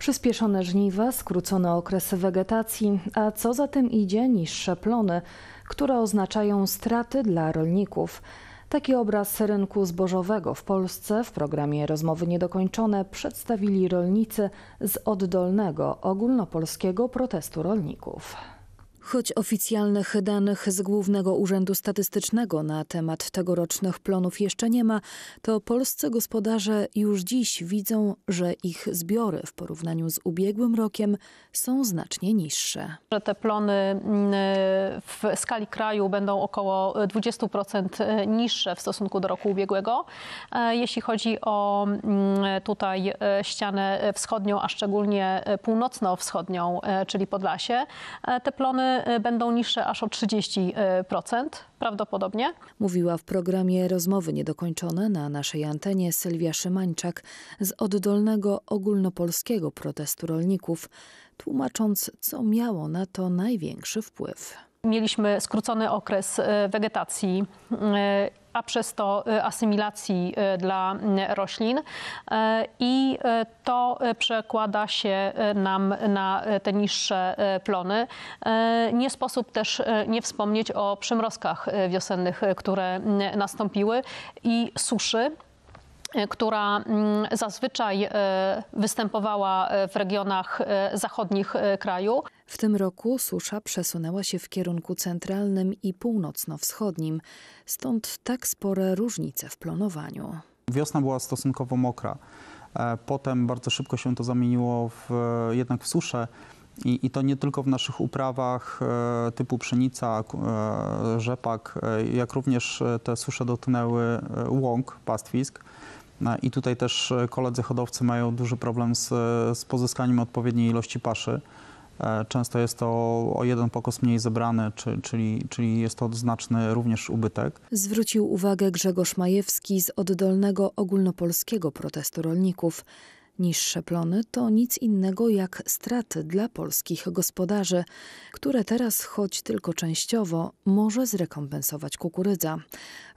Przyspieszone żniwa, skrócone okresy wegetacji, a co za tym idzie niższe plony, które oznaczają straty dla rolników. Taki obraz rynku zbożowego w Polsce w programie Rozmowy Niedokończone przedstawili rolnicy z oddolnego ogólnopolskiego protestu rolników. Choć oficjalnych danych z Głównego Urzędu Statystycznego na temat tegorocznych plonów jeszcze nie ma, to polscy gospodarze już dziś widzą, że ich zbiory w porównaniu z ubiegłym rokiem są znacznie niższe. Że te plony mm, w skali kraju będą około 20% niższe w stosunku do roku ubiegłego. E, jeśli chodzi o mm, tutaj e, ścianę wschodnią, a szczególnie e, północno-wschodnią, czyli Podlasie, te plony Y, będą niższe aż o 30% y, prawdopodobnie. Mówiła w programie Rozmowy Niedokończone na naszej antenie Sylwia Szymańczak z oddolnego ogólnopolskiego protestu rolników, tłumacząc, co miało na to największy wpływ. Mieliśmy skrócony okres e, wegetacji e, a przez to e, asymilacji dla roślin i to przekłada się nam na te niższe plony. Nie sposób też nie wspomnieć o przymrozkach wiosennych, które nastąpiły i suszy. E, która mm, zazwyczaj e, występowała e, w regionach zachodnich kraju. W tym roku susza przesunęła się w kierunku centralnym i północno-wschodnim, stąd tak spore różnice w planowaniu. Wiosna była stosunkowo mokra. Potem bardzo szybko się to zamieniło w, jednak w suszę. I, I, to nie tylko w naszych uprawach typu pszenica, rzepak, jak również te susze dotknęły łąk, pastwisk. No I tutaj też e, koledzy hodowcy mają duży problem z, e, z pozyskaniem odpowiedniej ilości paszy. E, często jest to o jeden pokos mniej zebrany, czyli, czyli jest to znaczny również ubytek. Zwrócił uwagę Grzegorz Majewski z oddolnego ogólnopolskiego protestu rolników. Niższe plony to nic innego jak straty dla polskich gospodarzy, które teraz, choć tylko częściowo, może zrekompensować kukurydza.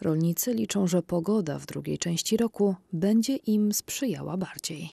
Rolnicy liczą, że pogoda w drugiej części roku będzie im sprzyjała bardziej.